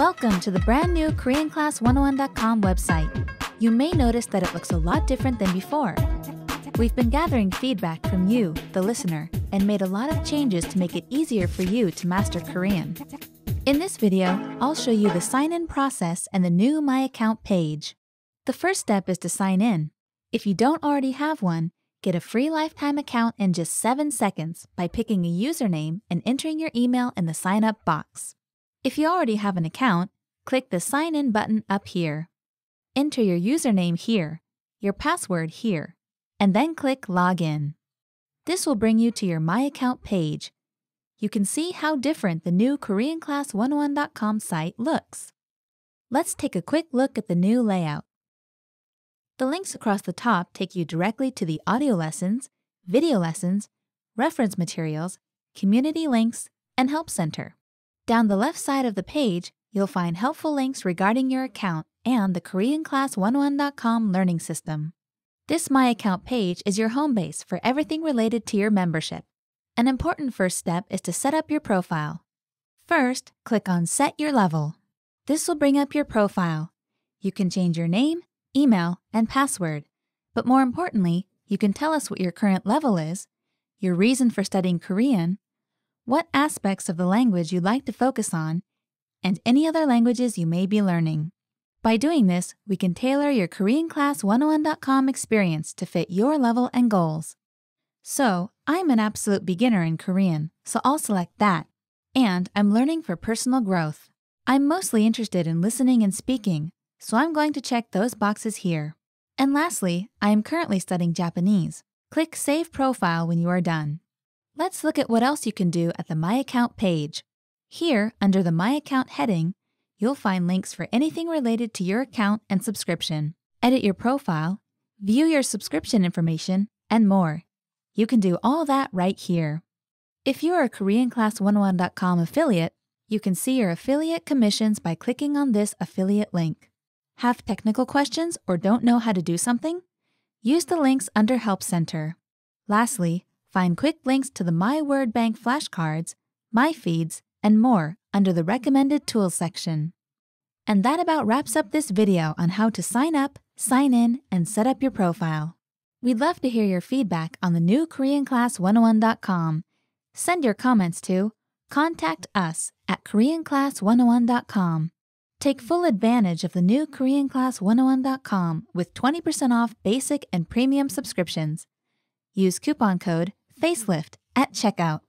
Welcome to the brand new KoreanClass101.com website. You may notice that it looks a lot different than before. We've been gathering feedback from you, the listener, and made a lot of changes to make it easier for you to master Korean. In this video, I'll show you the sign-in process and the new My Account page. The first step is to sign in. If you don't already have one, get a free lifetime account in just 7 seconds by picking a username and entering your email in the sign up box. If you already have an account, click the Sign In button up here. Enter your username here, your password here, and then click Login. This will bring you to your My Account page. You can see how different the new KoreanClass101.com site looks. Let's take a quick look at the new layout. The links across the top take you directly to the audio lessons, video lessons, reference materials, community links, and Help Center. Down the left side of the page, you'll find helpful links regarding your account and the KoreanClass101.com learning system. This My Account page is your home base for everything related to your membership. An important first step is to set up your profile. First, click on Set Your Level. This will bring up your profile. You can change your name, email, and password. But more importantly, you can tell us what your current level is, your reason for studying Korean, what aspects of the language you'd like to focus on, and any other languages you may be learning. By doing this, we can tailor your KoreanClass101.com experience to fit your level and goals. So, I'm an absolute beginner in Korean, so I'll select that. And I'm learning for personal growth. I'm mostly interested in listening and speaking, so I'm going to check those boxes here. And lastly, I am currently studying Japanese. Click Save Profile when you are done. Let's look at what else you can do at the My Account page. Here, under the My Account heading, you'll find links for anything related to your account and subscription. Edit your profile, view your subscription information, and more. You can do all that right here. If you're a KoreanClass101.com affiliate, you can see your affiliate commissions by clicking on this affiliate link. Have technical questions or don't know how to do something? Use the links under Help Center. Lastly, Find quick links to the My Word Bank flashcards, My Feeds, and more under the Recommended Tools section. And that about wraps up this video on how to sign up, sign in, and set up your profile. We'd love to hear your feedback on the new KoreanClass101.com. Send your comments to contact us at KoreanClass101.com. Take full advantage of the new KoreanClass101.com with 20% off basic and premium subscriptions. Use coupon code facelift at checkout.